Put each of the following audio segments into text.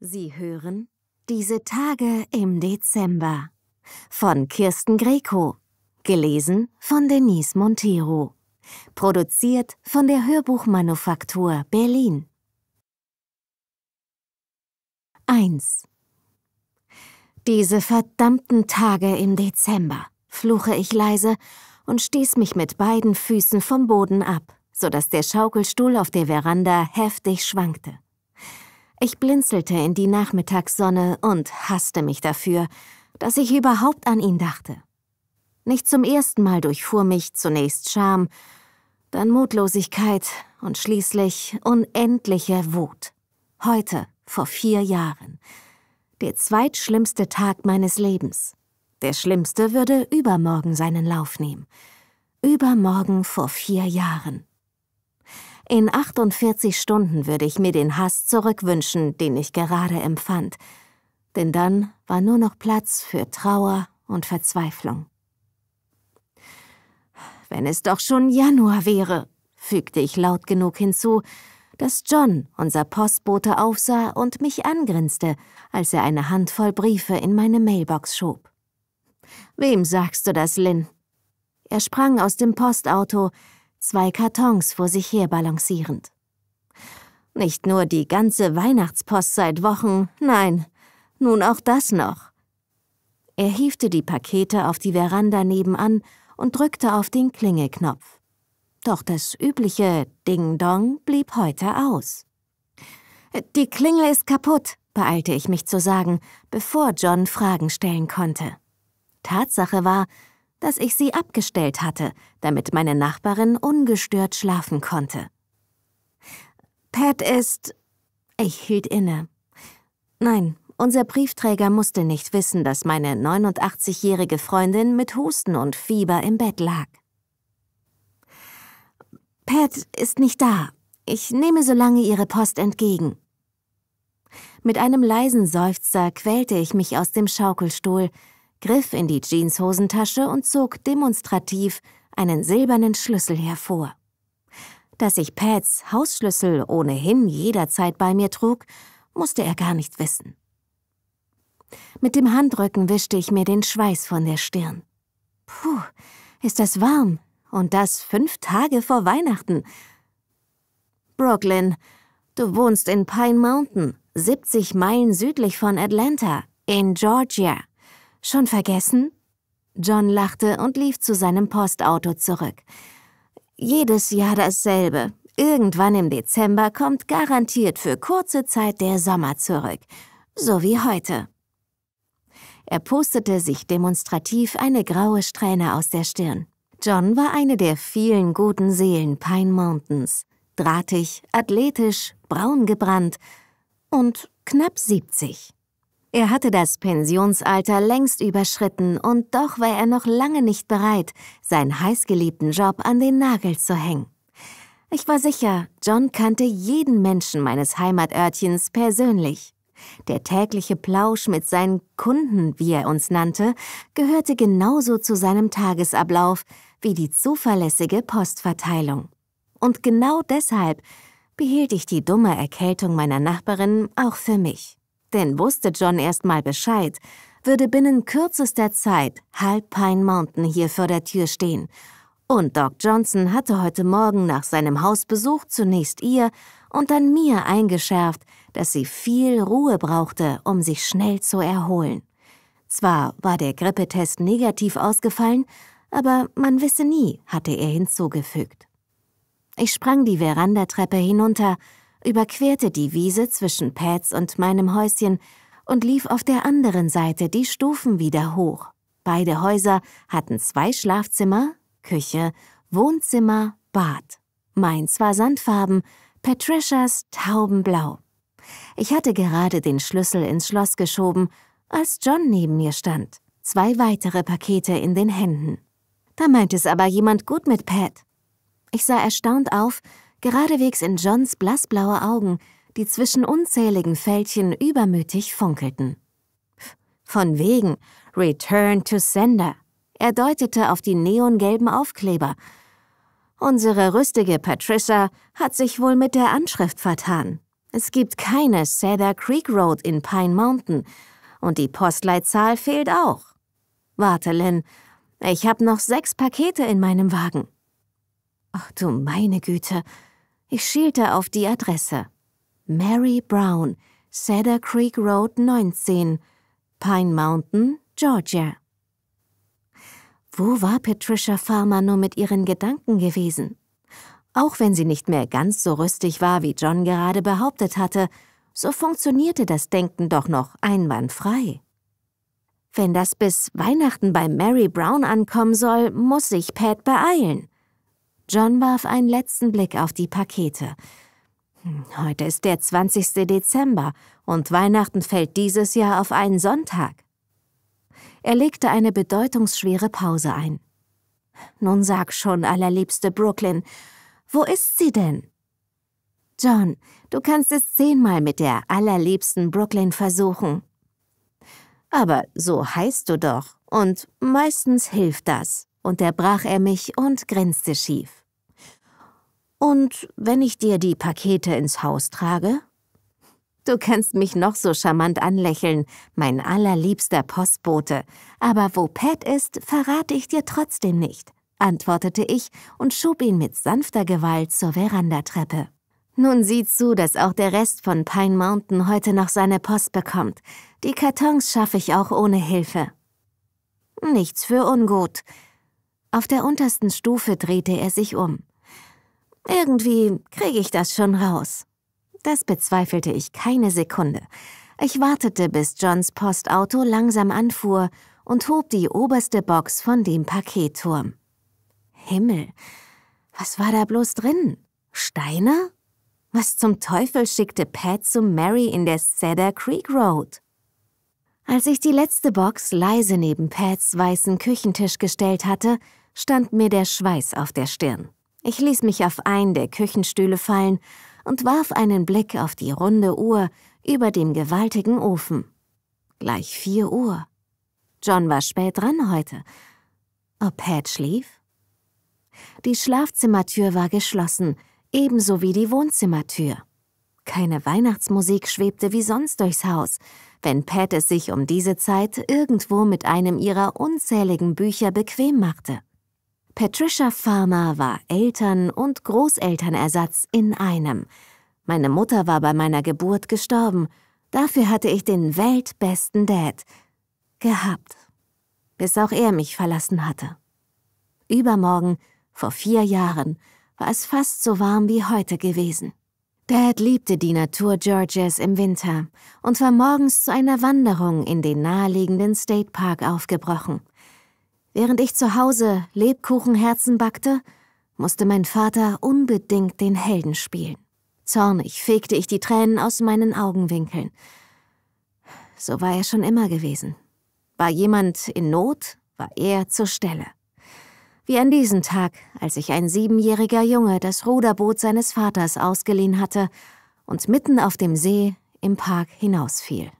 Sie hören Diese Tage im Dezember von Kirsten Greco, gelesen von Denise Montero, produziert von der Hörbuchmanufaktur Berlin. 1. Diese verdammten Tage im Dezember, fluche ich leise und stieß mich mit beiden Füßen vom Boden ab, sodass der Schaukelstuhl auf der Veranda heftig schwankte. Ich blinzelte in die Nachmittagssonne und hasste mich dafür, dass ich überhaupt an ihn dachte. Nicht zum ersten Mal durchfuhr mich zunächst Scham, dann Mutlosigkeit und schließlich unendliche Wut. Heute, vor vier Jahren. Der zweitschlimmste Tag meines Lebens. Der schlimmste würde übermorgen seinen Lauf nehmen. Übermorgen vor vier Jahren. In 48 Stunden würde ich mir den Hass zurückwünschen, den ich gerade empfand. Denn dann war nur noch Platz für Trauer und Verzweiflung. Wenn es doch schon Januar wäre, fügte ich laut genug hinzu, dass John, unser Postbote, aufsah und mich angrinste, als er eine Handvoll Briefe in meine Mailbox schob. Wem sagst du das, Lynn? Er sprang aus dem Postauto, zwei Kartons vor sich her balancierend. Nicht nur die ganze Weihnachtspost seit Wochen, nein, nun auch das noch. Er hiefte die Pakete auf die Veranda nebenan und drückte auf den Klingelknopf. Doch das übliche Ding-Dong blieb heute aus. Die Klingel ist kaputt, beeilte ich mich zu sagen, bevor John Fragen stellen konnte. Tatsache war, dass ich sie abgestellt hatte, damit meine Nachbarin ungestört schlafen konnte. Pat ist... Ich hielt inne. Nein, unser Briefträger musste nicht wissen, dass meine 89-jährige Freundin mit Husten und Fieber im Bett lag. Pat ist nicht da. Ich nehme so lange ihre Post entgegen. Mit einem leisen Seufzer quälte ich mich aus dem Schaukelstuhl, griff in die Jeanshosentasche und zog demonstrativ einen silbernen Schlüssel hervor. Dass ich Pats Hausschlüssel ohnehin jederzeit bei mir trug, musste er gar nicht wissen. Mit dem Handrücken wischte ich mir den Schweiß von der Stirn. Puh, ist das warm. Und das fünf Tage vor Weihnachten. Brooklyn, du wohnst in Pine Mountain, 70 Meilen südlich von Atlanta, in Georgia. Schon vergessen? John lachte und lief zu seinem Postauto zurück. Jedes Jahr dasselbe. Irgendwann im Dezember kommt garantiert für kurze Zeit der Sommer zurück. So wie heute. Er pustete sich demonstrativ eine graue Strähne aus der Stirn. John war eine der vielen guten Seelen Pine Mountains. Drahtig, athletisch, braun gebrannt und knapp 70. Er hatte das Pensionsalter längst überschritten und doch war er noch lange nicht bereit, seinen heißgeliebten Job an den Nagel zu hängen. Ich war sicher, John kannte jeden Menschen meines Heimatörtchens persönlich. Der tägliche Plausch mit seinen Kunden, wie er uns nannte, gehörte genauso zu seinem Tagesablauf wie die zuverlässige Postverteilung. Und genau deshalb behielt ich die dumme Erkältung meiner Nachbarin auch für mich. Denn wusste John erstmal Bescheid, würde binnen kürzester Zeit halb Pine Mountain hier vor der Tür stehen. Und Doc Johnson hatte heute Morgen nach seinem Hausbesuch zunächst ihr und dann mir eingeschärft, dass sie viel Ruhe brauchte, um sich schnell zu erholen. Zwar war der Grippetest negativ ausgefallen, aber man wisse nie, hatte er hinzugefügt. Ich sprang die Verandatreppe hinunter überquerte die Wiese zwischen Pets und meinem Häuschen und lief auf der anderen Seite die Stufen wieder hoch. Beide Häuser hatten zwei Schlafzimmer, Küche, Wohnzimmer, Bad. Meins war sandfarben, Patricias taubenblau. Ich hatte gerade den Schlüssel ins Schloss geschoben, als John neben mir stand, zwei weitere Pakete in den Händen. Da meint es aber jemand gut mit Pat. Ich sah erstaunt auf geradewegs in Johns blassblaue Augen, die zwischen unzähligen Fältchen übermütig funkelten. Von wegen Return to Sender. Er deutete auf die neongelben Aufkleber. Unsere rüstige Patricia hat sich wohl mit der Anschrift vertan. Es gibt keine Sather Creek Road in Pine Mountain und die Postleitzahl fehlt auch. Warte, Lynn, ich habe noch sechs Pakete in meinem Wagen. Ach du meine Güte, ich schielte auf die Adresse. Mary Brown, Cedar Creek Road 19, Pine Mountain, Georgia. Wo war Patricia Farmer nur mit ihren Gedanken gewesen? Auch wenn sie nicht mehr ganz so rüstig war, wie John gerade behauptet hatte, so funktionierte das Denken doch noch einwandfrei. Wenn das bis Weihnachten bei Mary Brown ankommen soll, muss sich Pat beeilen. John warf einen letzten Blick auf die Pakete. Hm, heute ist der 20. Dezember und Weihnachten fällt dieses Jahr auf einen Sonntag. Er legte eine bedeutungsschwere Pause ein. Nun sag schon, allerliebste Brooklyn, wo ist sie denn? John, du kannst es zehnmal mit der allerliebsten Brooklyn versuchen. Aber so heißt du doch, und meistens hilft das, unterbrach er mich und grinste schief. Und wenn ich dir die Pakete ins Haus trage? Du kannst mich noch so charmant anlächeln, mein allerliebster Postbote, aber wo Pat ist, verrate ich dir trotzdem nicht, antwortete ich und schob ihn mit sanfter Gewalt zur Verandatreppe. Nun sieh zu, dass auch der Rest von Pine Mountain heute noch seine Post bekommt. Die Kartons schaffe ich auch ohne Hilfe. Nichts für ungut. Auf der untersten Stufe drehte er sich um. Irgendwie kriege ich das schon raus. Das bezweifelte ich keine Sekunde. Ich wartete, bis Johns Postauto langsam anfuhr und hob die oberste Box von dem Paketturm. Himmel, was war da bloß drin? Steine? Was zum Teufel schickte Pat zu Mary in der Cedar Creek Road? Als ich die letzte Box leise neben Pats weißen Küchentisch gestellt hatte, stand mir der Schweiß auf der Stirn. Ich ließ mich auf einen der Küchenstühle fallen und warf einen Blick auf die runde Uhr über dem gewaltigen Ofen. Gleich vier Uhr. John war spät dran heute. Ob Pat schlief? Die Schlafzimmertür war geschlossen, ebenso wie die Wohnzimmertür. Keine Weihnachtsmusik schwebte wie sonst durchs Haus, wenn Pat es sich um diese Zeit irgendwo mit einem ihrer unzähligen Bücher bequem machte. Patricia Farmer war Eltern- und Großelternersatz in einem. Meine Mutter war bei meiner Geburt gestorben. Dafür hatte ich den weltbesten Dad gehabt, bis auch er mich verlassen hatte. Übermorgen, vor vier Jahren, war es fast so warm wie heute gewesen. Dad liebte die Natur Georgias im Winter und war morgens zu einer Wanderung in den naheliegenden State Park aufgebrochen – Während ich zu Hause Lebkuchenherzen backte, musste mein Vater unbedingt den Helden spielen. Zornig fegte ich die Tränen aus meinen Augenwinkeln. So war er schon immer gewesen. War jemand in Not, war er zur Stelle. Wie an diesem Tag, als ich ein siebenjähriger Junge das Ruderboot seines Vaters ausgeliehen hatte und mitten auf dem See im Park hinausfiel.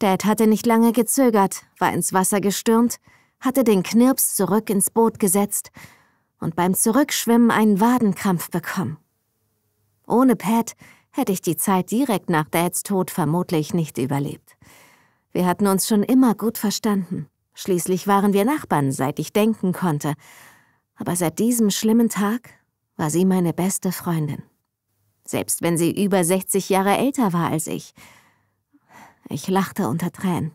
Dad hatte nicht lange gezögert, war ins Wasser gestürmt hatte den Knirps zurück ins Boot gesetzt und beim Zurückschwimmen einen Wadenkrampf bekommen. Ohne Pat hätte ich die Zeit direkt nach Dads Tod vermutlich nicht überlebt. Wir hatten uns schon immer gut verstanden. Schließlich waren wir Nachbarn, seit ich denken konnte. Aber seit diesem schlimmen Tag war sie meine beste Freundin. Selbst wenn sie über 60 Jahre älter war als ich. Ich lachte unter Tränen.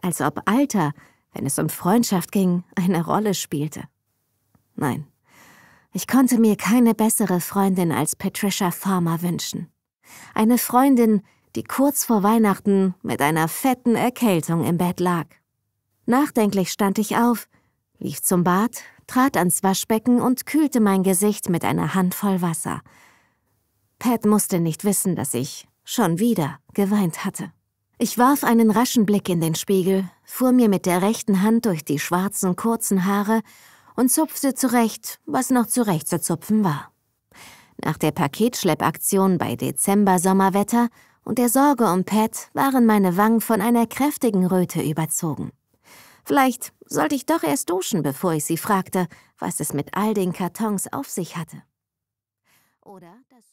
Als ob Alter wenn es um Freundschaft ging, eine Rolle spielte. Nein, ich konnte mir keine bessere Freundin als Patricia Farmer wünschen. Eine Freundin, die kurz vor Weihnachten mit einer fetten Erkältung im Bett lag. Nachdenklich stand ich auf, lief zum Bad, trat ans Waschbecken und kühlte mein Gesicht mit einer Handvoll Wasser. Pat musste nicht wissen, dass ich schon wieder geweint hatte. Ich warf einen raschen Blick in den Spiegel, fuhr mir mit der rechten Hand durch die schwarzen, kurzen Haare und zupfte zurecht, was noch zurecht zu zupfen war. Nach der Paketschleppaktion bei Dezember-Sommerwetter und der Sorge um Pat waren meine Wangen von einer kräftigen Röte überzogen. Vielleicht sollte ich doch erst duschen, bevor ich sie fragte, was es mit all den Kartons auf sich hatte. Oder das